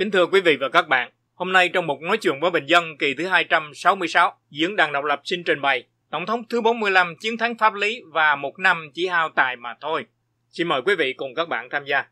Kính thưa quý vị và các bạn, hôm nay trong một nói chuyện với bình dân kỳ thứ 266, diễn đàn độc lập xin trình bày Tổng thống thứ 45 chiến thắng pháp lý và một năm chỉ hao tài mà thôi. Xin mời quý vị cùng các bạn tham gia.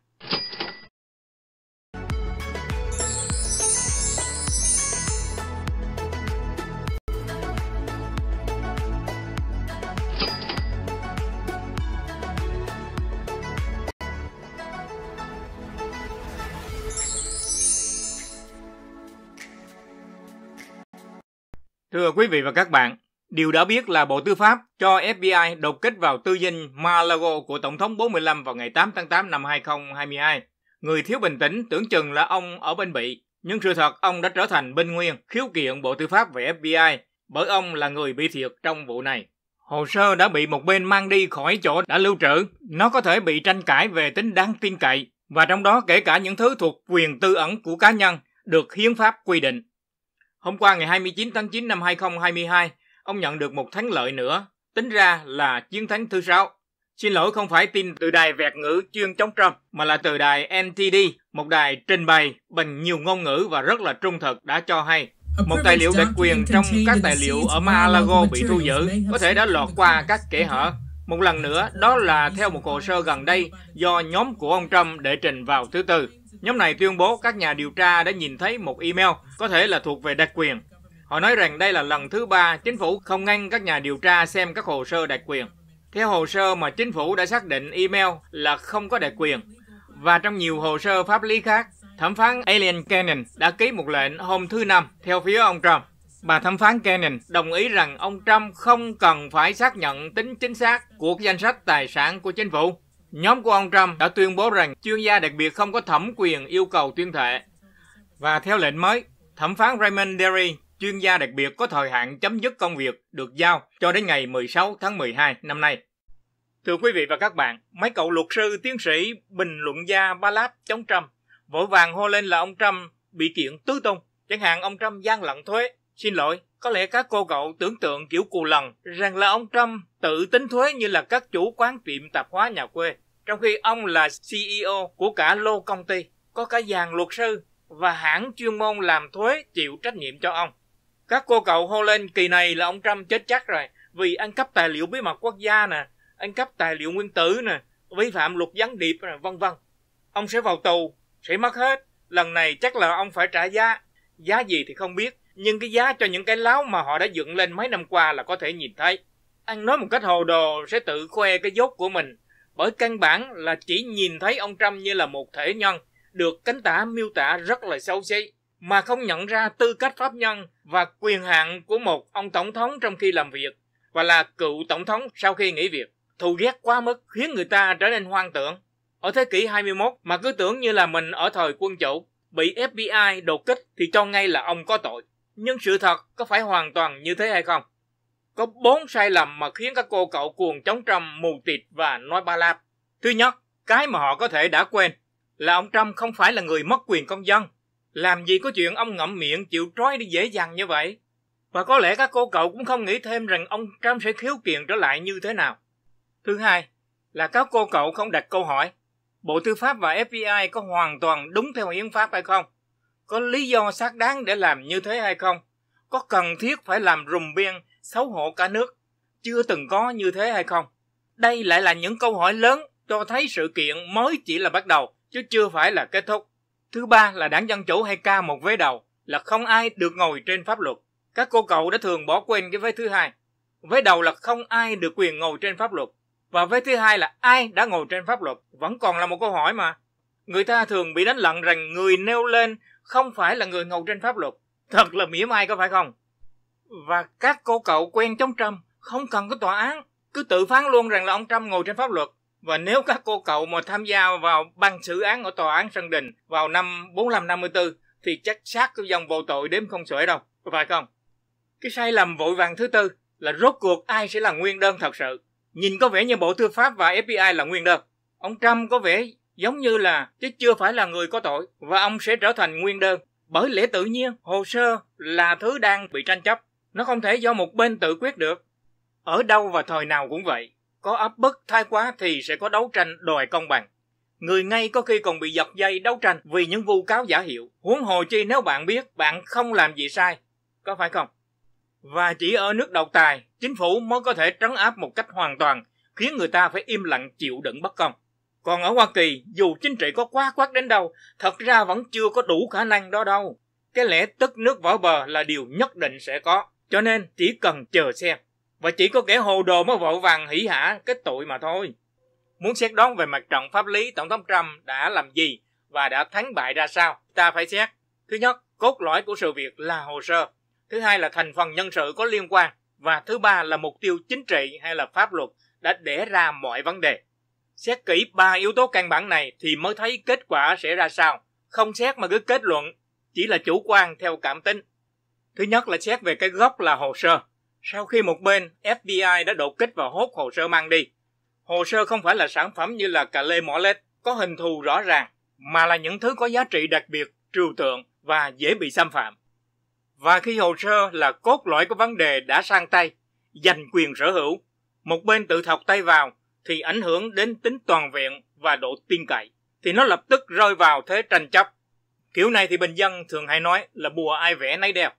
Thưa quý vị và các bạn, điều đã biết là Bộ Tư pháp cho FBI đột kích vào tư dinh Malago của Tổng thống 45 vào ngày 8 tháng 8 năm 2022. Người thiếu bình tĩnh tưởng chừng là ông ở bên Bị, nhưng sự thật ông đã trở thành bên Nguyên khiếu kiện Bộ Tư pháp về FBI bởi ông là người bị thiệt trong vụ này. Hồ sơ đã bị một bên mang đi khỏi chỗ đã lưu trữ, nó có thể bị tranh cãi về tính đáng tin cậy và trong đó kể cả những thứ thuộc quyền tư ẩn của cá nhân được hiến pháp quy định. Hôm qua ngày 29 tháng 9 năm 2022, ông nhận được một thắng lợi nữa, tính ra là chiến thắng thứ sáu. Xin lỗi không phải tin từ đài Việt ngữ chuyên chống Trump, mà là từ đài NTD, một đài trình bày bằng nhiều ngôn ngữ và rất là trung thực đã cho hay. Một tài liệu đặc quyền trong các tài liệu ở mar bị thu giữ có thể đã lọt qua các kẽ hở. Một lần nữa, đó là theo một hồ sơ gần đây do nhóm của ông Trump đệ trình vào thứ Tư. Nhóm này tuyên bố các nhà điều tra đã nhìn thấy một email có thể là thuộc về đặc quyền. Họ nói rằng đây là lần thứ ba chính phủ không ngăn các nhà điều tra xem các hồ sơ đặc quyền. Theo hồ sơ mà chính phủ đã xác định email là không có đặc quyền. Và trong nhiều hồ sơ pháp lý khác, thẩm phán Alien Cannon đã ký một lệnh hôm thứ Năm theo phía ông Trump. Bà thẩm phán Cannon đồng ý rằng ông Trump không cần phải xác nhận tính chính xác của danh sách tài sản của chính phủ Nhóm của ông Trump đã tuyên bố rằng chuyên gia đặc biệt không có thẩm quyền yêu cầu tuyên thệ. Và theo lệnh mới, thẩm phán Raymond Derry, chuyên gia đặc biệt có thời hạn chấm dứt công việc được giao cho đến ngày 16 tháng 12 năm nay. Thưa quý vị và các bạn, mấy cậu luật sư tiến sĩ bình luận gia Ballard chống Trump vội vàng hô lên là ông Trump bị kiện tứ tung, chẳng hạn ông Trump gian lận thuế, xin lỗi, có lẽ các cô cậu tưởng tượng kiểu cù lần rằng là ông Trump tự tính thuế như là các chủ quán tiệm tạp hóa nhà quê, trong khi ông là CEO của cả lô công ty, có cả dàn luật sư và hãng chuyên môn làm thuế chịu trách nhiệm cho ông. Các cô cậu hô lên kỳ này là ông Trump chết chắc rồi vì ăn cắp tài liệu bí mật quốc gia nè, ăn cắp tài liệu nguyên tử nè, vi phạm luật gián điệp nè, vân vân. Ông sẽ vào tù, sẽ mất hết, lần này chắc là ông phải trả giá. Giá gì thì không biết, nhưng cái giá cho những cái láo mà họ đã dựng lên mấy năm qua là có thể nhìn thấy. Anh nói một cách hồ đồ sẽ tự khoe cái dốt của mình, bởi căn bản là chỉ nhìn thấy ông Trump như là một thể nhân, được cánh tả miêu tả rất là xấu xí, mà không nhận ra tư cách pháp nhân và quyền hạn của một ông tổng thống trong khi làm việc, và là cựu tổng thống sau khi nghỉ việc. Thù ghét quá mức khiến người ta trở nên hoang tưởng. Ở thế kỷ 21 mà cứ tưởng như là mình ở thời quân chủ, bị FBI đột kích thì cho ngay là ông có tội nhưng sự thật có phải hoàn toàn như thế hay không? Có bốn sai lầm mà khiến các cô cậu cuồng chống Trump mù tịt và nói ba lạp. Thứ nhất, cái mà họ có thể đã quên là ông Trump không phải là người mất quyền công dân. Làm gì có chuyện ông ngậm miệng chịu trói đi dễ dàng như vậy? Và có lẽ các cô cậu cũng không nghĩ thêm rằng ông Trump sẽ khiếu kiện trở lại như thế nào. Thứ hai, là các cô cậu không đặt câu hỏi, Bộ Tư pháp và FBI có hoàn toàn đúng theo hiến pháp hay không? có lý do xác đáng để làm như thế hay không? Có cần thiết phải làm rùm biên xấu hổ cả nước? Chưa từng có như thế hay không? Đây lại là những câu hỏi lớn cho thấy sự kiện mới chỉ là bắt đầu chứ chưa phải là kết thúc. Thứ ba là đảng Dân Chủ hay ca một vế đầu là không ai được ngồi trên pháp luật. Các cô cậu đã thường bỏ quên cái vế thứ hai. Vế đầu là không ai được quyền ngồi trên pháp luật. Và vế thứ hai là ai đã ngồi trên pháp luật vẫn còn là một câu hỏi mà. Người ta thường bị đánh lận rằng người nêu lên không phải là người ngầu trên pháp luật. Thật là mỉa mai có phải không? Và các cô cậu quen chống Trump không cần có tòa án, cứ tự phán luôn rằng là ông Trump ngồi trên pháp luật. Và nếu các cô cậu mà tham gia vào ban xử án ở tòa án sân Đình vào năm 45-54 thì chắc xác cái dòng vô tội đếm không xuể đâu, có phải không? Cái sai lầm vội vàng thứ tư là rốt cuộc ai sẽ là nguyên đơn thật sự. Nhìn có vẻ như Bộ Tư pháp và FBI là nguyên đơn. Ông Trump có vẻ giống như là chứ chưa phải là người có tội và ông sẽ trở thành nguyên đơn. Bởi lẽ tự nhiên, hồ sơ là thứ đang bị tranh chấp, nó không thể do một bên tự quyết được. Ở đâu và thời nào cũng vậy, có áp bức thái quá thì sẽ có đấu tranh đòi công bằng. Người ngay có khi còn bị giật dây đấu tranh vì những vu cáo giả hiệu. Huống hồ chi nếu bạn biết bạn không làm gì sai, có phải không? Và chỉ ở nước độc tài, chính phủ mới có thể trấn áp một cách hoàn toàn, khiến người ta phải im lặng chịu đựng bất công. Còn ở Hoa Kỳ, dù chính trị có quá quát đến đâu, thật ra vẫn chưa có đủ khả năng đó đâu. Cái lẽ tức nước vỡ bờ là điều nhất định sẽ có, cho nên chỉ cần chờ xem. Và chỉ có kẻ hồ đồ mới vội vàng hỉ hả kết tội mà thôi. Muốn xét đoán về mặt trận pháp lý Tổng thống Trump đã làm gì và đã thắng bại ra sao, ta phải xét. Thứ nhất, cốt lõi của sự việc là hồ sơ. Thứ hai là thành phần nhân sự có liên quan. Và thứ ba là mục tiêu chính trị hay là pháp luật đã đẻ ra mọi vấn đề. Xét kỹ ba yếu tố căn bản này thì mới thấy kết quả sẽ ra sao, không xét mà cứ kết luận, chỉ là chủ quan theo cảm tính. Thứ nhất là xét về cái gốc là hồ sơ. Sau khi một bên FBI đã đột kích và hốt hồ sơ mang đi, hồ sơ không phải là sản phẩm như là cà lê mỏ lết có hình thù rõ ràng, mà là những thứ có giá trị đặc biệt, trừu tượng và dễ bị xâm phạm. Và khi hồ sơ là cốt lõi của vấn đề đã sang tay, giành quyền sở hữu, một bên tự thọc tay vào thì ảnh hưởng đến tính toàn vẹn và độ tin cậy thì nó lập tức rơi vào thế tranh chấp kiểu này thì bình dân thường hay nói là bùa ai vẽ nấy đẹp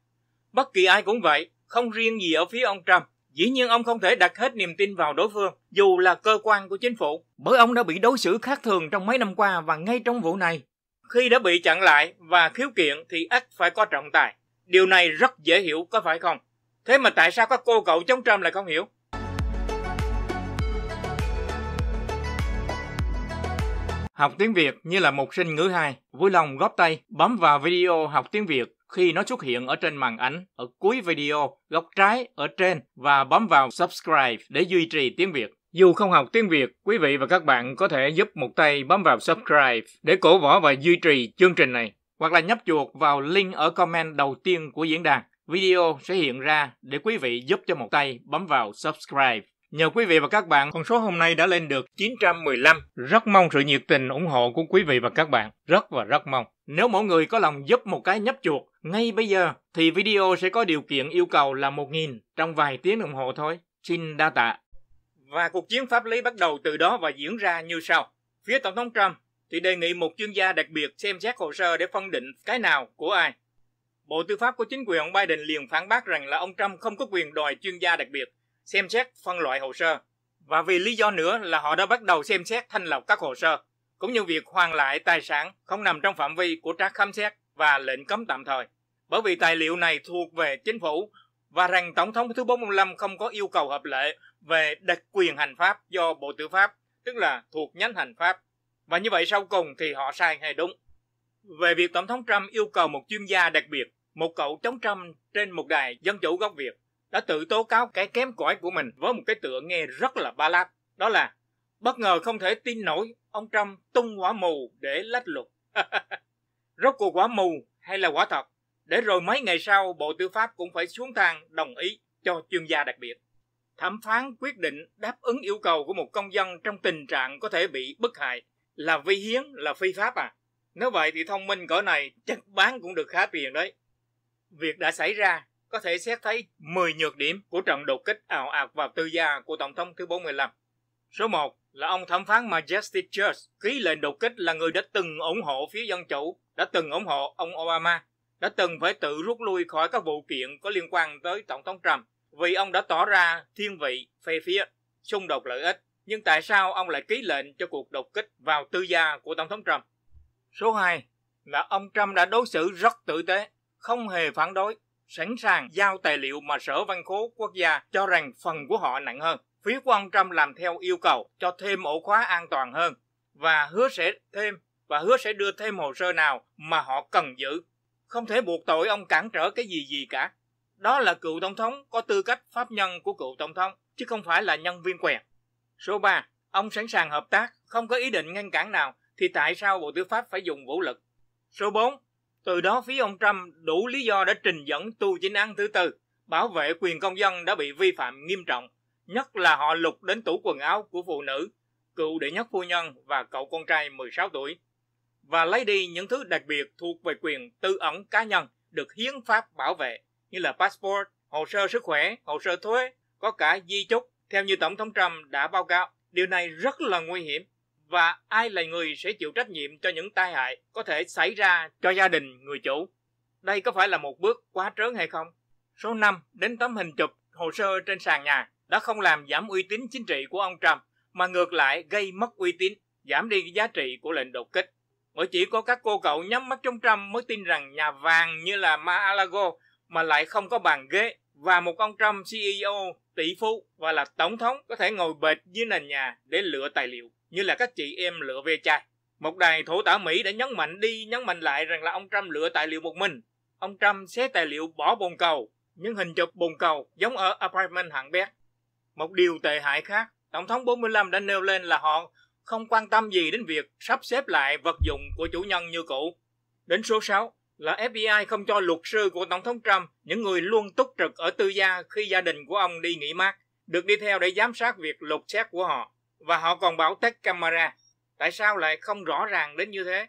bất kỳ ai cũng vậy không riêng gì ở phía ông trump dĩ nhiên ông không thể đặt hết niềm tin vào đối phương dù là cơ quan của chính phủ bởi ông đã bị đối xử khác thường trong mấy năm qua và ngay trong vụ này khi đã bị chặn lại và khiếu kiện thì ắt phải có trọng tài điều này rất dễ hiểu có phải không thế mà tại sao các cô cậu chống trump lại không hiểu Học tiếng Việt như là một sinh ngữ hai, vui lòng góp tay bấm vào video học tiếng Việt khi nó xuất hiện ở trên màn ảnh ở cuối video, góc trái ở trên và bấm vào subscribe để duy trì tiếng Việt. Dù không học tiếng Việt, quý vị và các bạn có thể giúp một tay bấm vào subscribe để cổ võ và duy trì chương trình này, hoặc là nhấp chuột vào link ở comment đầu tiên của diễn đàn. Video sẽ hiện ra để quý vị giúp cho một tay bấm vào subscribe. Nhờ quý vị và các bạn, con số hôm nay đã lên được 915. Rất mong sự nhiệt tình ủng hộ của quý vị và các bạn. Rất và rất mong. Nếu mỗi người có lòng giúp một cái nhấp chuột ngay bây giờ, thì video sẽ có điều kiện yêu cầu là 1.000 trong vài tiếng đồng hồ thôi. Xin đa tạ. Và cuộc chiến pháp lý bắt đầu từ đó và diễn ra như sau. Phía Tổng thống Trump thì đề nghị một chuyên gia đặc biệt xem xét hồ sơ để phân định cái nào của ai. Bộ Tư pháp của chính quyền ông Biden liền phản bác rằng là ông Trump không có quyền đòi chuyên gia đặc biệt xem xét phân loại hồ sơ. Và vì lý do nữa là họ đã bắt đầu xem xét thanh lọc các hồ sơ, cũng như việc hoàn lại tài sản không nằm trong phạm vi của trác khám xét và lệnh cấm tạm thời. Bởi vì tài liệu này thuộc về chính phủ và rằng Tổng thống thứ 45 không có yêu cầu hợp lệ về đặc quyền hành pháp do Bộ Tư pháp, tức là thuộc nhánh hành pháp. Và như vậy sau cùng thì họ sai hay đúng. Về việc Tổng thống Trump yêu cầu một chuyên gia đặc biệt, một cậu chống Trump trên một đài dân chủ gốc Việt đã tự tố cáo cái kém cỏi của mình với một cái tựa nghe rất là ba lát, đó là bất ngờ không thể tin nổi ông Trump tung quả mù để lách luật. Rốt cuộc quả mù hay là quả thật? Để rồi mấy ngày sau Bộ Tư pháp cũng phải xuống thang đồng ý cho chuyên gia đặc biệt. Thẩm phán quyết định đáp ứng yêu cầu của một công dân trong tình trạng có thể bị bức hại là vi hiến, là phi pháp à? Nếu vậy thì thông minh cỡ này chắc bán cũng được khá tiền đấy. Việc đã xảy ra có thể xét thấy 10 nhược điểm của trận đột kích ảo ạt vào tư gia của Tổng thống thứ 45. Số 1 là ông thẩm phán Majestic Church ký lệnh đột kích là người đã từng ủng hộ phía Dân Chủ, đã từng ủng hộ ông Obama, đã từng phải tự rút lui khỏi các vụ kiện có liên quan tới Tổng thống Trump vì ông đã tỏ ra thiên vị, phe phía, xung đột lợi ích. Nhưng tại sao ông lại ký lệnh cho cuộc đột kích vào tư gia của Tổng thống Trump? Số 2 là ông Trump đã đối xử rất tử tế, không hề phản đối sẵn sàng giao tài liệu mà Sở Văn khố Quốc gia cho rằng phần của họ nặng hơn. Phía của ông Trump làm theo yêu cầu cho thêm ổ khóa an toàn hơn và hứa sẽ thêm và hứa sẽ đưa thêm hồ sơ nào mà họ cần giữ. Không thể buộc tội ông cản trở cái gì gì cả. Đó là cựu tổng thống có tư cách pháp nhân của cựu tổng thống, chứ không phải là nhân viên quèn. Số 3. Ông sẵn sàng hợp tác, không có ý định ngăn cản nào, thì tại sao Bộ Tư pháp phải dùng vũ lực? Số 4. Từ đó phía ông Trump đủ lý do đã trình dẫn tu chính án thứ tư, bảo vệ quyền công dân đã bị vi phạm nghiêm trọng, nhất là họ lục đến tủ quần áo của phụ nữ, cựu đệ nhất phu nhân và cậu con trai 16 tuổi, và lấy đi những thứ đặc biệt thuộc về quyền tư ẩn cá nhân được hiến pháp bảo vệ như là passport, hồ sơ sức khỏe, hồ sơ thuế, có cả di chúc, theo như Tổng thống Trump đã báo cáo. Điều này rất là nguy hiểm và ai là người sẽ chịu trách nhiệm cho những tai hại có thể xảy ra cho gia đình người chủ. Đây có phải là một bước quá trớn hay không? Số 5 đến tấm hình chụp hồ sơ trên sàn nhà đã không làm giảm uy tín chính trị của ông Trump mà ngược lại gây mất uy tín, giảm đi giá trị của lệnh đột kích. Bởi chỉ có các cô cậu nhắm mắt trong Trump mới tin rằng nhà vàng như là Mar-a-Lago mà lại không có bàn ghế và một ông Trump CEO, tỷ phú và là tổng thống có thể ngồi bệt dưới nền nhà để lựa tài liệu như là các chị em lựa ve chai. Một đài thổ tả Mỹ đã nhấn mạnh đi nhấn mạnh lại rằng là ông Trump lựa tài liệu một mình. Ông Trump xé tài liệu bỏ bồn cầu, những hình chụp bồn cầu giống ở apartment hạng bét. Một điều tệ hại khác, Tổng thống 45 đã nêu lên là họ không quan tâm gì đến việc sắp xếp lại vật dụng của chủ nhân như cũ. Đến số 6 là FBI không cho luật sư của Tổng thống Trump, những người luôn túc trực ở tư gia khi gia đình của ông đi nghỉ mát, được đi theo để giám sát việc lục xét của họ và họ còn bảo test camera. Tại sao lại không rõ ràng đến như thế?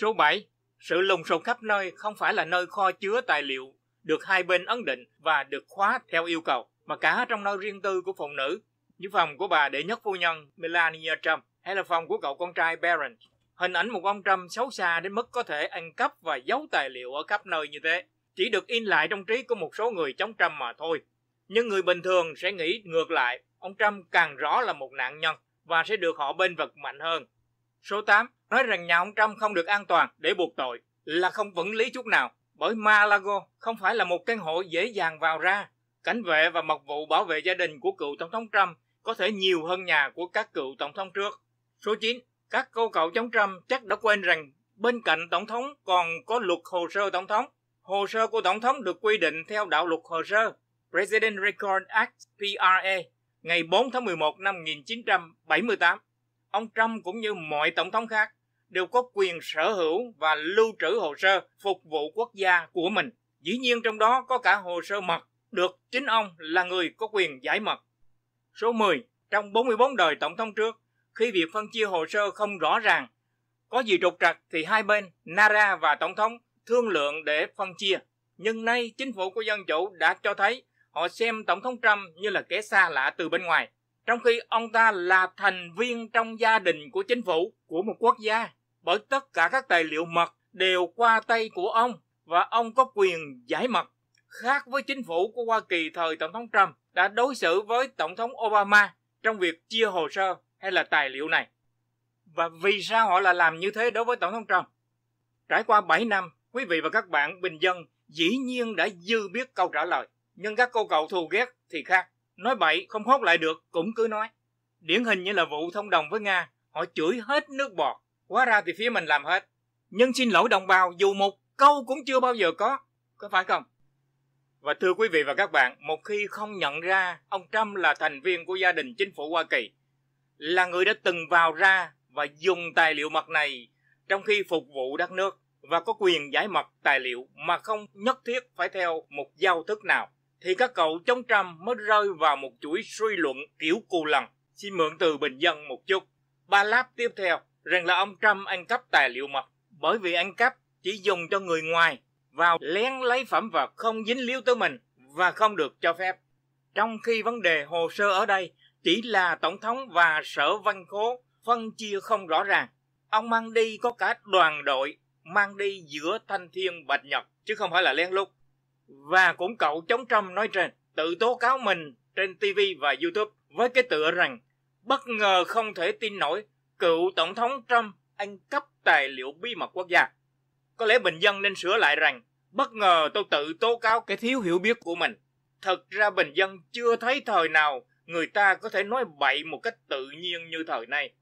Số 7. Sự lùng sục khắp nơi không phải là nơi kho chứa tài liệu được hai bên ấn định và được khóa theo yêu cầu, mà cả trong nơi riêng tư của phụ nữ, như phòng của bà đệ nhất phu nhân Melania Trump hay là phòng của cậu con trai Barron. Hình ảnh một ông Trump xấu xa đến mức có thể ăn cắp và giấu tài liệu ở khắp nơi như thế, chỉ được in lại trong trí của một số người chống Trump mà thôi. Nhưng người bình thường sẽ nghĩ ngược lại Ông Trump càng rõ là một nạn nhân và sẽ được họ bên vật mạnh hơn. Số 8 nói rằng nhà ông Trump không được an toàn để buộc tội là không vững lý chút nào bởi Malago không phải là một căn hộ dễ dàng vào ra. Cảnh vệ và mật vụ bảo vệ gia đình của cựu Tổng thống Trump có thể nhiều hơn nhà của các cựu Tổng thống trước. Số 9. Các cô cậu chống Trump chắc đã quên rằng bên cạnh Tổng thống còn có luật hồ sơ Tổng thống. Hồ sơ của Tổng thống được quy định theo đạo luật hồ sơ President Record Act PRA ngày 4 tháng 11 năm 1978, ông Trump cũng như mọi tổng thống khác đều có quyền sở hữu và lưu trữ hồ sơ phục vụ quốc gia của mình. Dĩ nhiên trong đó có cả hồ sơ mật được chính ông là người có quyền giải mật. Số 10. Trong 44 đời tổng thống trước, khi việc phân chia hồ sơ không rõ ràng, có gì trục trặc thì hai bên, Nara và tổng thống, thương lượng để phân chia. Nhưng nay chính phủ của dân chủ đã cho thấy họ xem Tổng thống Trump như là kẻ xa lạ từ bên ngoài, trong khi ông ta là thành viên trong gia đình của chính phủ của một quốc gia, bởi tất cả các tài liệu mật đều qua tay của ông và ông có quyền giải mật. Khác với chính phủ của Hoa Kỳ thời Tổng thống Trump đã đối xử với Tổng thống Obama trong việc chia hồ sơ hay là tài liệu này. Và vì sao họ là làm như thế đối với Tổng thống Trump? Trải qua 7 năm, quý vị và các bạn bình dân dĩ nhiên đã dư biết câu trả lời nhưng các cô cậu thù ghét thì khác nói bậy không hốt lại được cũng cứ nói điển hình như là vụ thông đồng với nga họ chửi hết nước bọt quá ra thì phía mình làm hết nhưng xin lỗi đồng bào dù một câu cũng chưa bao giờ có có phải không và thưa quý vị và các bạn một khi không nhận ra ông trump là thành viên của gia đình chính phủ hoa kỳ là người đã từng vào ra và dùng tài liệu mật này trong khi phục vụ đất nước và có quyền giải mật tài liệu mà không nhất thiết phải theo một giao thức nào thì các cậu chống Trump mới rơi vào một chuỗi suy luận kiểu cù lần. Xin mượn từ bình dân một chút. Ba láp tiếp theo rằng là ông Trump ăn cắp tài liệu mật bởi vì ăn cắp chỉ dùng cho người ngoài vào lén lấy phẩm vật không dính líu tới mình và không được cho phép. Trong khi vấn đề hồ sơ ở đây chỉ là Tổng thống và Sở Văn Khố phân chia không rõ ràng. Ông mang đi có cả đoàn đội, mang đi giữa thanh thiên bạch nhật, chứ không phải là lén lút và cũng cậu chống Trump nói trên tự tố cáo mình trên TV và YouTube với cái tựa rằng bất ngờ không thể tin nổi cựu tổng thống Trump ăn cắp tài liệu bí mật quốc gia. Có lẽ bình dân nên sửa lại rằng bất ngờ tôi tự tố cáo cái thiếu hiểu biết của mình. Thật ra bình dân chưa thấy thời nào người ta có thể nói bậy một cách tự nhiên như thời nay.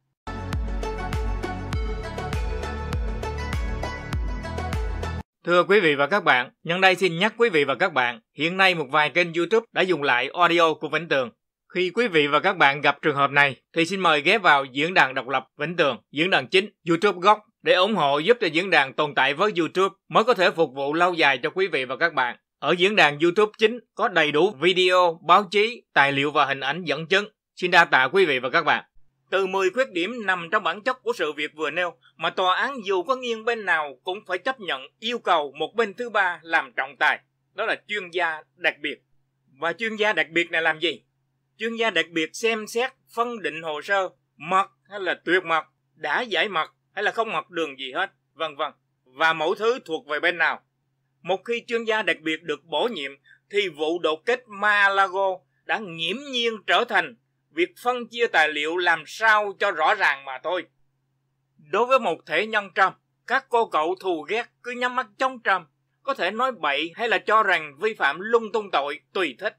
Thưa quý vị và các bạn, nhân đây xin nhắc quý vị và các bạn, hiện nay một vài kênh YouTube đã dùng lại audio của Vĩnh Tường. Khi quý vị và các bạn gặp trường hợp này thì xin mời ghé vào diễn đàn độc lập Vĩnh Tường, diễn đàn chính YouTube gốc để ủng hộ giúp cho diễn đàn tồn tại với YouTube mới có thể phục vụ lâu dài cho quý vị và các bạn. Ở diễn đàn YouTube chính có đầy đủ video, báo chí, tài liệu và hình ảnh dẫn chứng. Xin đa tạ quý vị và các bạn. Từ 10 khuyết điểm nằm trong bản chất của sự việc vừa nêu mà tòa án dù có nghiêng bên nào cũng phải chấp nhận yêu cầu một bên thứ ba làm trọng tài, đó là chuyên gia đặc biệt. Và chuyên gia đặc biệt này làm gì? Chuyên gia đặc biệt xem xét phân định hồ sơ mật hay là tuyệt mật, đã giải mật hay là không mật đường gì hết, vân vân. Và mẫu thứ thuộc về bên nào? Một khi chuyên gia đặc biệt được bổ nhiệm thì vụ đột kích Malago đã nghiễm nhiên trở thành việc phân chia tài liệu làm sao cho rõ ràng mà thôi. Đối với một thể nhân trầm, các cô cậu thù ghét cứ nhắm mắt chống trầm, có thể nói bậy hay là cho rằng vi phạm lung tung tội tùy thích.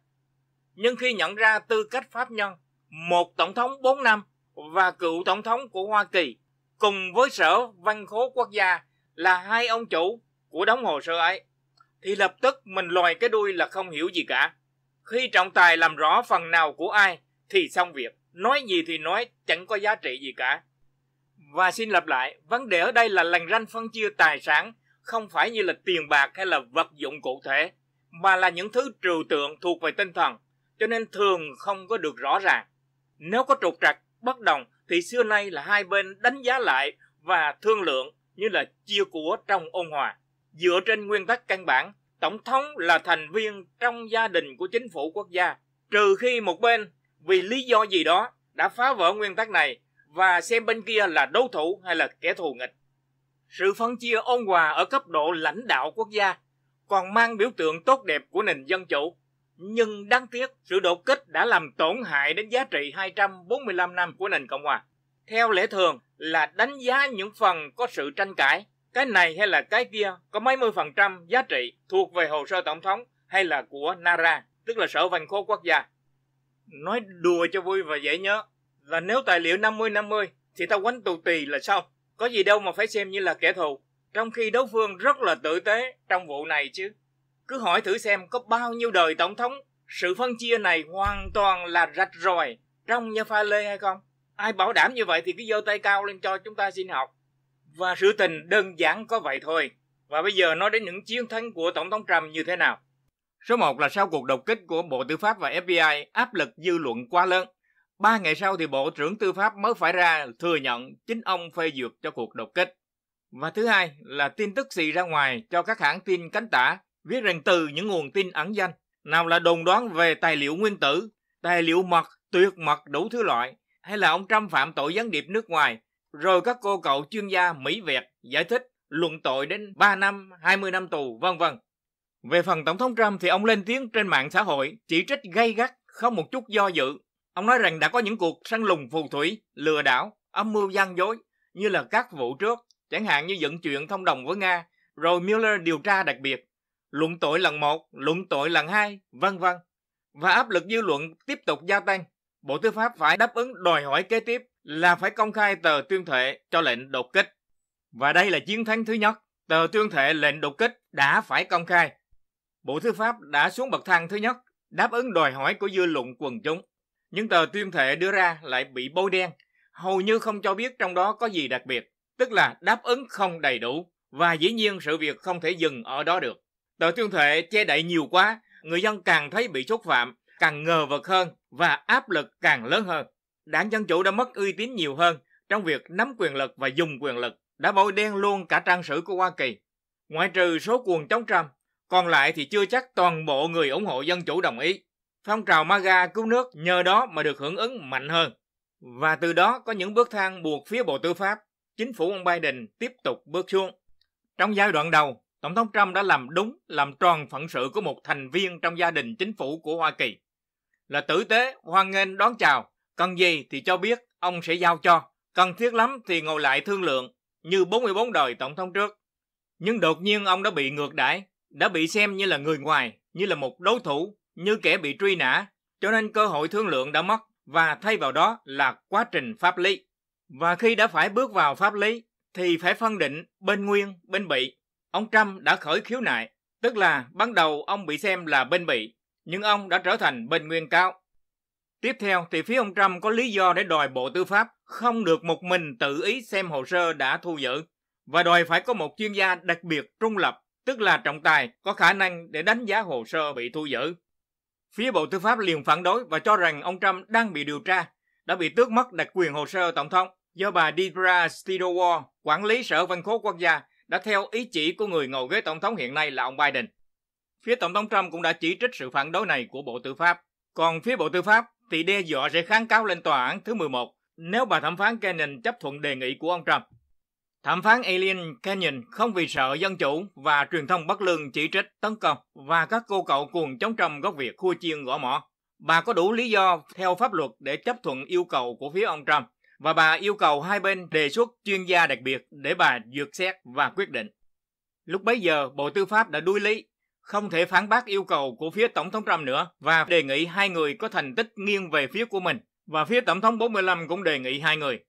Nhưng khi nhận ra tư cách pháp nhân, một tổng thống 4 năm và cựu tổng thống của Hoa Kỳ cùng với sở văn khố quốc gia là hai ông chủ của đóng hồ sơ ấy thì lập tức mình lòi cái đuôi là không hiểu gì cả. Khi trọng tài làm rõ phần nào của ai thì xong việc. Nói gì thì nói, chẳng có giá trị gì cả. Và xin lặp lại, vấn đề ở đây là lành ranh phân chia tài sản, không phải như là tiền bạc hay là vật dụng cụ thể, mà là những thứ trừu tượng thuộc về tinh thần, cho nên thường không có được rõ ràng. Nếu có trục trặc, bất đồng thì xưa nay là hai bên đánh giá lại và thương lượng như là chia của trong ôn hòa. Dựa trên nguyên tắc căn bản, Tổng thống là thành viên trong gia đình của chính phủ quốc gia, trừ khi một bên vì lý do gì đó đã phá vỡ nguyên tắc này và xem bên kia là đối thủ hay là kẻ thù nghịch. Sự phân chia ôn hòa ở cấp độ lãnh đạo quốc gia còn mang biểu tượng tốt đẹp của nền dân chủ. Nhưng đáng tiếc, sự đột kích đã làm tổn hại đến giá trị 245 năm của nền Cộng hòa. Theo lẽ thường là đánh giá những phần có sự tranh cãi, cái này hay là cái kia có mấy mươi phần trăm giá trị thuộc về hồ sơ tổng thống hay là của NARA, tức là Sở Văn khố Quốc gia nói đùa cho vui và dễ nhớ là nếu tài liệu 50-50 thì tao quánh tù tì là sao Có gì đâu mà phải xem như là kẻ thù. Trong khi đối phương rất là tử tế trong vụ này chứ. Cứ hỏi thử xem có bao nhiêu đời tổng thống sự phân chia này hoàn toàn là rạch ròi trong như pha lê hay không? Ai bảo đảm như vậy thì cứ giơ tay cao lên cho chúng ta xin học. Và sự tình đơn giản có vậy thôi. Và bây giờ nói đến những chiến thắng của Tổng thống Trump như thế nào. Số 1 là sau cuộc đột kích của Bộ Tư pháp và FBI, áp lực dư luận quá lớn. Ba ngày sau thì Bộ trưởng Tư pháp mới phải ra thừa nhận chính ông phê duyệt cho cuộc đột kích. Và thứ hai là tin tức xì ra ngoài cho các hãng tin cánh tả viết rằng từ những nguồn tin ẩn danh, nào là đồn đoán về tài liệu nguyên tử, tài liệu mật, tuyệt mật đủ thứ loại, hay là ông Trump phạm tội gián điệp nước ngoài, rồi các cô cậu chuyên gia Mỹ Việt giải thích luận tội đến 3 năm, 20 năm tù, vân vân. Về phần Tổng thống Trump thì ông lên tiếng trên mạng xã hội, chỉ trích gay gắt, không một chút do dự. Ông nói rằng đã có những cuộc săn lùng phù thủy, lừa đảo, âm mưu gian dối, như là các vụ trước, chẳng hạn như dựng chuyện thông đồng với Nga, rồi Mueller điều tra đặc biệt, luận tội lần một luận tội lần hai vân vân. Và áp lực dư luận tiếp tục gia tăng. Bộ Tư pháp phải đáp ứng đòi hỏi kế tiếp là phải công khai tờ tuyên thệ cho lệnh đột kích. Và đây là chiến thắng thứ nhất, tờ tuyên thệ lệnh đột kích đã phải công khai. Bộ Tư pháp đã xuống bậc thang thứ nhất, đáp ứng đòi hỏi của dư luận quần chúng. Nhưng tờ tuyên thệ đưa ra lại bị bôi đen, hầu như không cho biết trong đó có gì đặc biệt, tức là đáp ứng không đầy đủ và dĩ nhiên sự việc không thể dừng ở đó được. Tờ tuyên thệ che đậy nhiều quá, người dân càng thấy bị xúc phạm, càng ngờ vực hơn và áp lực càng lớn hơn. Đảng Dân Chủ đã mất uy tín nhiều hơn trong việc nắm quyền lực và dùng quyền lực, đã bôi đen luôn cả trang sử của Hoa Kỳ. Ngoại trừ số cuồng chống Trump, còn lại thì chưa chắc toàn bộ người ủng hộ dân chủ đồng ý. Phong trào MAGA cứu nước nhờ đó mà được hưởng ứng mạnh hơn. Và từ đó có những bước thang buộc phía Bộ Tư pháp, chính phủ ông Biden tiếp tục bước xuống. Trong giai đoạn đầu, Tổng thống Trump đã làm đúng, làm tròn phận sự của một thành viên trong gia đình chính phủ của Hoa Kỳ. Là tử tế, hoan nghênh đón chào, cần gì thì cho biết, ông sẽ giao cho, cần thiết lắm thì ngồi lại thương lượng, như 44 đời Tổng thống trước. Nhưng đột nhiên ông đã bị ngược đãi đã bị xem như là người ngoài, như là một đối thủ, như kẻ bị truy nã, cho nên cơ hội thương lượng đã mất và thay vào đó là quá trình pháp lý. Và khi đã phải bước vào pháp lý thì phải phân định bên nguyên, bên bị. Ông Trump đã khởi khiếu nại, tức là ban đầu ông bị xem là bên bị, nhưng ông đã trở thành bên nguyên cáo. Tiếp theo thì phía ông Trump có lý do để đòi Bộ Tư pháp không được một mình tự ý xem hồ sơ đã thu giữ và đòi phải có một chuyên gia đặc biệt trung lập tức là trọng tài có khả năng để đánh giá hồ sơ bị thu giữ. Phía Bộ Tư pháp liền phản đối và cho rằng ông Trump đang bị điều tra, đã bị tước mất đặc quyền hồ sơ tổng thống do bà Debra Stilwell, quản lý Sở Văn khố Quốc gia, đã theo ý chỉ của người ngồi ghế tổng thống hiện nay là ông Biden. Phía Tổng thống Trump cũng đã chỉ trích sự phản đối này của Bộ Tư pháp. Còn phía Bộ Tư pháp thì đe dọa sẽ kháng cáo lên tòa án thứ 11 nếu bà thẩm phán Cannon chấp thuận đề nghị của ông Trump. Thẩm phán Alien Canyon không vì sợ dân chủ và truyền thông bất lương chỉ trích, tấn công và các cô cậu cuồng chống trong gốc Việt khua chiên gõ mỏ. Bà có đủ lý do theo pháp luật để chấp thuận yêu cầu của phía ông Trump và bà yêu cầu hai bên đề xuất chuyên gia đặc biệt để bà dược xét và quyết định. Lúc bấy giờ, Bộ Tư pháp đã đuôi lý, không thể phản bác yêu cầu của phía Tổng thống Trump nữa và đề nghị hai người có thành tích nghiêng về phía của mình. Và phía Tổng thống 45 cũng đề nghị hai người.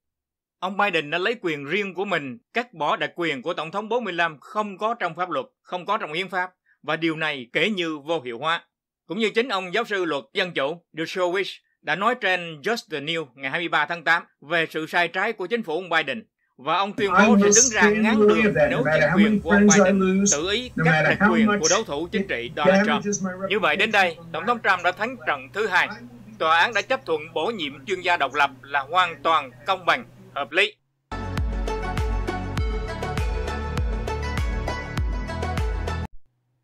Ông Biden đã lấy quyền riêng của mình, cắt bỏ đặc quyền của Tổng thống 45 không có trong pháp luật, không có trong hiến pháp, và điều này kể như vô hiệu hóa. Cũng như chính ông giáo sư luật dân chủ Dershowitz đã nói trên Just the News ngày 23 tháng 8 về sự sai trái của chính phủ ông Biden và ông tuyên bố sẽ đứng ra ngán đường nếu chính quyền của ông Biden tự ý cắt đặc quyền của đối thủ chính trị Donald Trump. Như vậy đến đây, Tổng thống Trump đã thắng trận thứ hai. Tòa án đã chấp thuận bổ nhiệm chuyên gia độc lập là hoàn toàn công bằng hợp lý.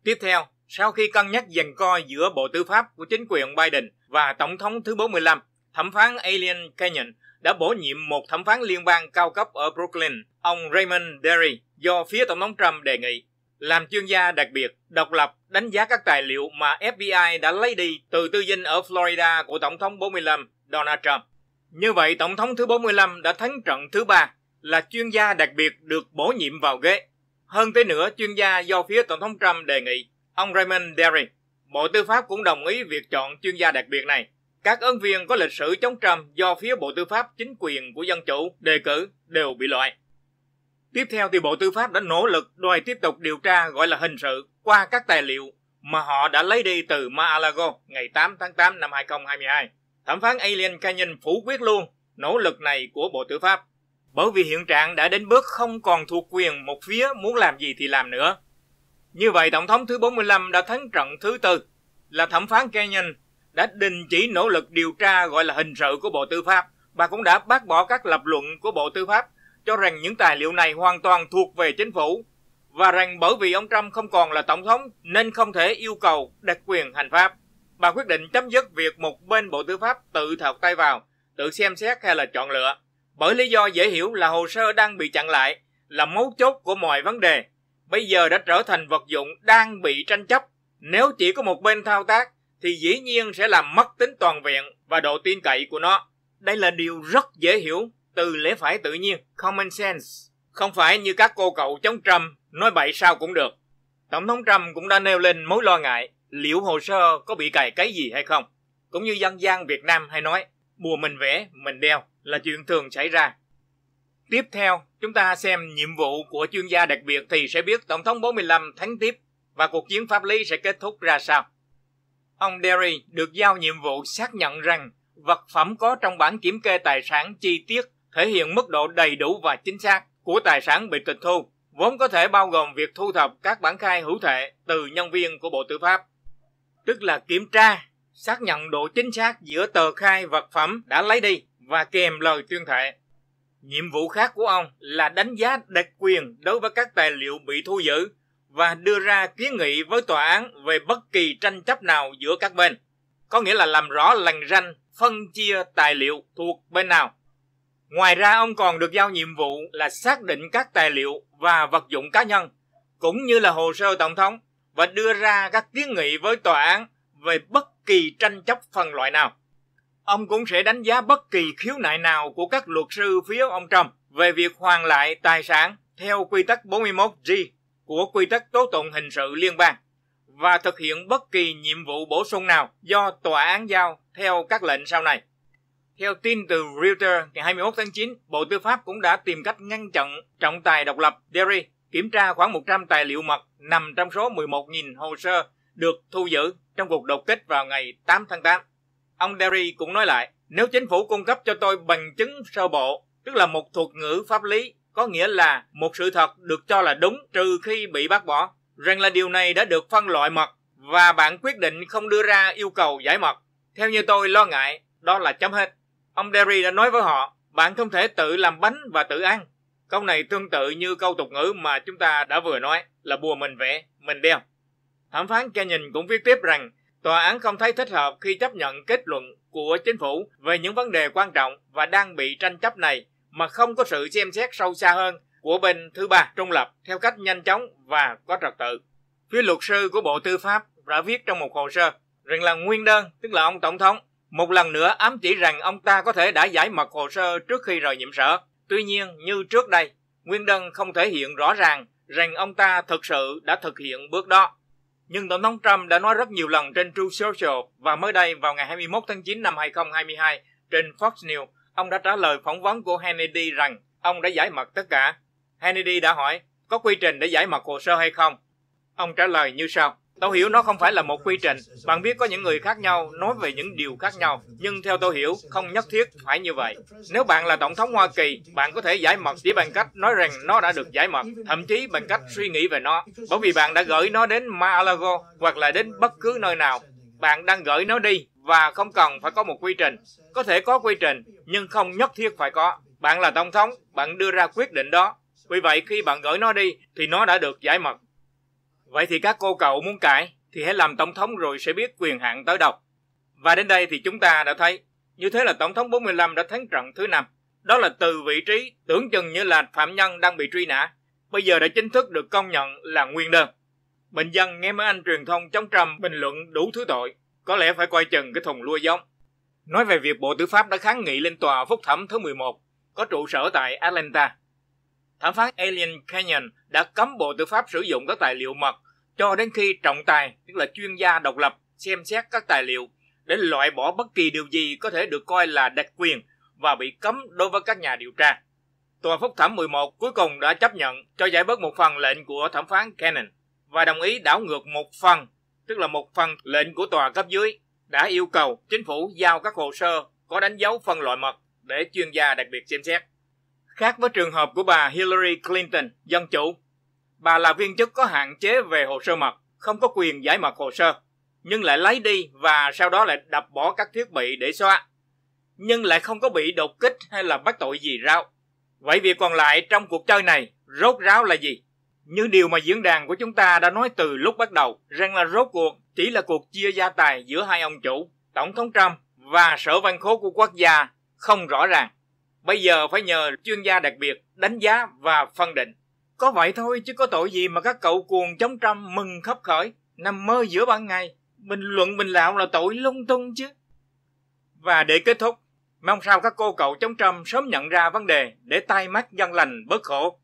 Tiếp theo, sau khi cân nhắc dần coi giữa Bộ Tư pháp của chính quyền Biden và Tổng thống thứ 45, thẩm phán Alien Canyon đã bổ nhiệm một thẩm phán liên bang cao cấp ở Brooklyn, ông Raymond Derry, do phía Tổng thống Trump đề nghị. Làm chuyên gia đặc biệt, độc lập, đánh giá các tài liệu mà FBI đã lấy đi từ tư dinh ở Florida của Tổng thống 45 Donald Trump. Như vậy, Tổng thống thứ 45 đã thắng trận thứ ba là chuyên gia đặc biệt được bổ nhiệm vào ghế. Hơn thế nữa, chuyên gia do phía Tổng thống Trump đề nghị, ông Raymond Derry, Bộ Tư pháp cũng đồng ý việc chọn chuyên gia đặc biệt này. Các ứng viên có lịch sử chống Trump do phía Bộ Tư pháp chính quyền của dân chủ đề cử đều bị loại. Tiếp theo thì Bộ Tư pháp đã nỗ lực đòi tiếp tục điều tra gọi là hình sự qua các tài liệu mà họ đã lấy đi từ Mar-a-Lago ngày 8 tháng 8 năm 2022. Thẩm phán Alien Canyon phủ quyết luôn nỗ lực này của Bộ Tư pháp. Bởi vì hiện trạng đã đến bước không còn thuộc quyền một phía muốn làm gì thì làm nữa. Như vậy Tổng thống thứ 45 đã thắng trận thứ tư là thẩm phán Canyon đã đình chỉ nỗ lực điều tra gọi là hình sự của Bộ Tư pháp và cũng đã bác bỏ các lập luận của Bộ Tư pháp cho rằng những tài liệu này hoàn toàn thuộc về chính phủ và rằng bởi vì ông Trump không còn là tổng thống nên không thể yêu cầu đặc quyền hành pháp bà quyết định chấm dứt việc một bên Bộ Tư pháp tự thọc tay vào, tự xem xét hay là chọn lựa. Bởi lý do dễ hiểu là hồ sơ đang bị chặn lại, là mấu chốt của mọi vấn đề. Bây giờ đã trở thành vật dụng đang bị tranh chấp. Nếu chỉ có một bên thao tác, thì dĩ nhiên sẽ làm mất tính toàn vẹn và độ tin cậy của nó. Đây là điều rất dễ hiểu từ lẽ phải tự nhiên, common sense. Không phải như các cô cậu chống Trump nói bậy sao cũng được. Tổng thống Trump cũng đã nêu lên mối lo ngại liệu hồ sơ có bị cài cái gì hay không. Cũng như dân gian Việt Nam hay nói, bùa mình vẽ, mình đeo là chuyện thường xảy ra. Tiếp theo, chúng ta xem nhiệm vụ của chuyên gia đặc biệt thì sẽ biết Tổng thống 45 thắng tiếp và cuộc chiến pháp lý sẽ kết thúc ra sao. Ông Derry được giao nhiệm vụ xác nhận rằng vật phẩm có trong bản kiểm kê tài sản chi tiết thể hiện mức độ đầy đủ và chính xác của tài sản bị tịch thu, vốn có thể bao gồm việc thu thập các bản khai hữu thể từ nhân viên của Bộ Tư pháp tức là kiểm tra, xác nhận độ chính xác giữa tờ khai vật phẩm đã lấy đi và kèm lời tuyên thệ. Nhiệm vụ khác của ông là đánh giá đặc quyền đối với các tài liệu bị thu giữ và đưa ra kiến nghị với tòa án về bất kỳ tranh chấp nào giữa các bên, có nghĩa là làm rõ lằn ranh phân chia tài liệu thuộc bên nào. Ngoài ra ông còn được giao nhiệm vụ là xác định các tài liệu và vật dụng cá nhân cũng như là hồ sơ tổng thống và đưa ra các kiến nghị với tòa án về bất kỳ tranh chấp phân loại nào. Ông cũng sẽ đánh giá bất kỳ khiếu nại nào của các luật sư phía ông Trump về việc hoàn lại tài sản theo quy tắc 41G của quy tắc tố tụng hình sự liên bang và thực hiện bất kỳ nhiệm vụ bổ sung nào do tòa án giao theo các lệnh sau này. Theo tin từ Reuters ngày 21 tháng 9, Bộ Tư pháp cũng đã tìm cách ngăn chặn trọng tài độc lập Derry kiểm tra khoảng 100 tài liệu mật nằm trong số 11.000 hồ sơ được thu giữ trong cuộc đột kích vào ngày 8 tháng 8. Ông Derry cũng nói lại, nếu chính phủ cung cấp cho tôi bằng chứng sơ bộ, tức là một thuật ngữ pháp lý, có nghĩa là một sự thật được cho là đúng trừ khi bị bác bỏ, rằng là điều này đã được phân loại mật và bạn quyết định không đưa ra yêu cầu giải mật. Theo như tôi lo ngại, đó là chấm hết. Ông Derry đã nói với họ, bạn không thể tự làm bánh và tự ăn. Câu này tương tự như câu tục ngữ mà chúng ta đã vừa nói là bùa mình vẽ, mình đeo. Thẩm phán Canyon cũng viết tiếp rằng tòa án không thấy thích hợp khi chấp nhận kết luận của chính phủ về những vấn đề quan trọng và đang bị tranh chấp này mà không có sự xem xét sâu xa hơn của bên thứ ba trung lập theo cách nhanh chóng và có trật tự. Phía luật sư của Bộ Tư pháp đã viết trong một hồ sơ rằng là nguyên đơn, tức là ông Tổng thống, một lần nữa ám chỉ rằng ông ta có thể đã giải mật hồ sơ trước khi rời nhiệm sở. Tuy nhiên, như trước đây, Nguyên Đơn không thể hiện rõ ràng rằng ông ta thực sự đã thực hiện bước đó. Nhưng Tổng thống Trump đã nói rất nhiều lần trên True Social và mới đây vào ngày 21 tháng 9 năm 2022 trên Fox News, ông đã trả lời phỏng vấn của Hannity rằng ông đã giải mật tất cả. Hannity đã hỏi, có quy trình để giải mật hồ sơ hay không? Ông trả lời như sau. Tôi hiểu nó không phải là một quy trình. Bạn biết có những người khác nhau nói về những điều khác nhau, nhưng theo tôi hiểu không nhất thiết phải như vậy. Nếu bạn là tổng thống Hoa Kỳ, bạn có thể giải mật chỉ bằng cách nói rằng nó đã được giải mật, thậm chí bằng cách suy nghĩ về nó, bởi vì bạn đã gửi nó đến Mar-a-Lago hoặc là đến bất cứ nơi nào. Bạn đang gửi nó đi và không cần phải có một quy trình. Có thể có quy trình, nhưng không nhất thiết phải có. Bạn là tổng thống, bạn đưa ra quyết định đó. Vì vậy khi bạn gửi nó đi thì nó đã được giải mật. Vậy thì các cô cậu muốn cãi thì hãy làm tổng thống rồi sẽ biết quyền hạn tới đâu. Và đến đây thì chúng ta đã thấy, như thế là tổng thống 45 đã thắng trận thứ năm. Đó là từ vị trí tưởng chừng như là phạm nhân đang bị truy nã, bây giờ đã chính thức được công nhận là nguyên đơn. Bình dân nghe mấy anh truyền thông chống Trump bình luận đủ thứ tội, có lẽ phải coi chừng cái thùng lua giống. Nói về việc Bộ Tư pháp đã kháng nghị lên tòa phúc thẩm thứ 11, có trụ sở tại Atlanta. Thẩm phán Alien Canyon đã cấm Bộ Tư pháp sử dụng các tài liệu mật cho đến khi trọng tài, tức là chuyên gia độc lập, xem xét các tài liệu để loại bỏ bất kỳ điều gì có thể được coi là đặc quyền và bị cấm đối với các nhà điều tra. Tòa phúc thẩm 11 cuối cùng đã chấp nhận cho giải bớt một phần lệnh của thẩm phán Cannon và đồng ý đảo ngược một phần, tức là một phần lệnh của tòa cấp dưới đã yêu cầu chính phủ giao các hồ sơ có đánh dấu phân loại mật để chuyên gia đặc biệt xem xét. Khác với trường hợp của bà Hillary Clinton, dân chủ, bà là viên chức có hạn chế về hồ sơ mật, không có quyền giải mật hồ sơ, nhưng lại lấy đi và sau đó lại đập bỏ các thiết bị để xóa, nhưng lại không có bị đột kích hay là bắt tội gì rao. Vậy việc còn lại trong cuộc chơi này rốt ráo là gì? Như điều mà diễn đàn của chúng ta đã nói từ lúc bắt đầu rằng là rốt cuộc chỉ là cuộc chia gia tài giữa hai ông chủ, Tổng thống Trump và sở văn khố của quốc gia không rõ ràng. Bây giờ phải nhờ chuyên gia đặc biệt đánh giá và phân định. Có vậy thôi chứ có tội gì mà các cậu cuồng chống Trump mừng khắp khởi, nằm mơ giữa ban ngày. Bình luận bình lạo là tội lung tung chứ. Và để kết thúc, mong sao các cô cậu chống Trump sớm nhận ra vấn đề để tai mắt dân lành bớt khổ.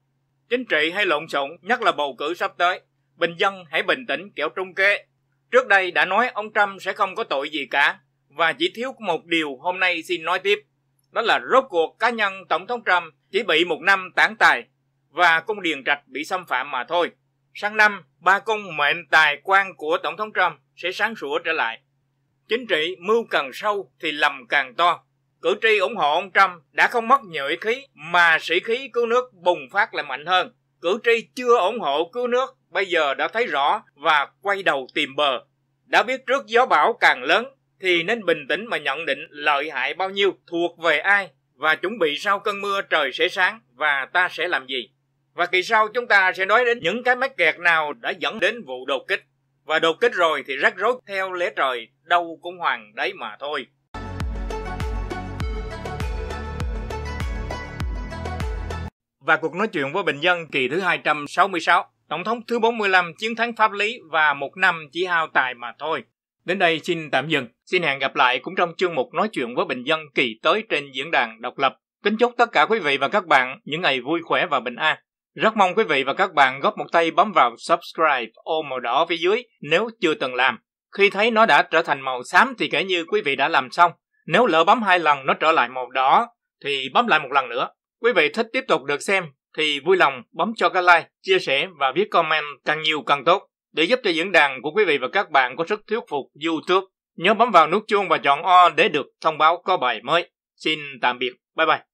Chính trị hay lộn xộn, nhất là bầu cử sắp tới. Bình dân hãy bình tĩnh kẻo trung kế. Trước đây đã nói ông Trump sẽ không có tội gì cả, và chỉ thiếu một điều hôm nay xin nói tiếp đó là rốt cuộc cá nhân Tổng thống Trump chỉ bị một năm tản tài và cung điền trạch bị xâm phạm mà thôi. Sang năm, ba cung mệnh tài quan của Tổng thống Trump sẽ sáng sủa trở lại. Chính trị mưu càng sâu thì lầm càng to. Cử tri ủng hộ ông Trump đã không mất nhợi khí mà sĩ khí cứu nước bùng phát lại mạnh hơn. Cử tri chưa ủng hộ cứu nước bây giờ đã thấy rõ và quay đầu tìm bờ. Đã biết trước gió bão càng lớn thì nên bình tĩnh mà nhận định lợi hại bao nhiêu, thuộc về ai và chuẩn bị sau cơn mưa trời sẽ sáng và ta sẽ làm gì. Và kỳ sau chúng ta sẽ nói đến những cái mắc kẹt nào đã dẫn đến vụ đột kích. Và đột kích rồi thì rắc rối theo lẽ trời, đâu cũng hoàng đấy mà thôi. Và cuộc nói chuyện với bệnh nhân kỳ thứ 266, Tổng thống thứ 45 chiến thắng pháp lý và một năm chỉ hao tài mà thôi. Đến đây xin tạm dừng. Xin hẹn gặp lại cũng trong chương mục nói chuyện với bình dân kỳ tới trên diễn đàn độc lập. Kính chúc tất cả quý vị và các bạn những ngày vui khỏe và bình an. Rất mong quý vị và các bạn góp một tay bấm vào subscribe ô màu đỏ phía dưới nếu chưa từng làm. Khi thấy nó đã trở thành màu xám thì kể như quý vị đã làm xong. Nếu lỡ bấm hai lần nó trở lại màu đỏ thì bấm lại một lần nữa. Quý vị thích tiếp tục được xem thì vui lòng bấm cho cái like, chia sẻ và viết comment càng nhiều càng tốt để giúp cho diễn đàn của quý vị và các bạn có sức thuyết phục YouTube. Nhớ bấm vào nút chuông và chọn O để được thông báo có bài mới. Xin tạm biệt. Bye bye.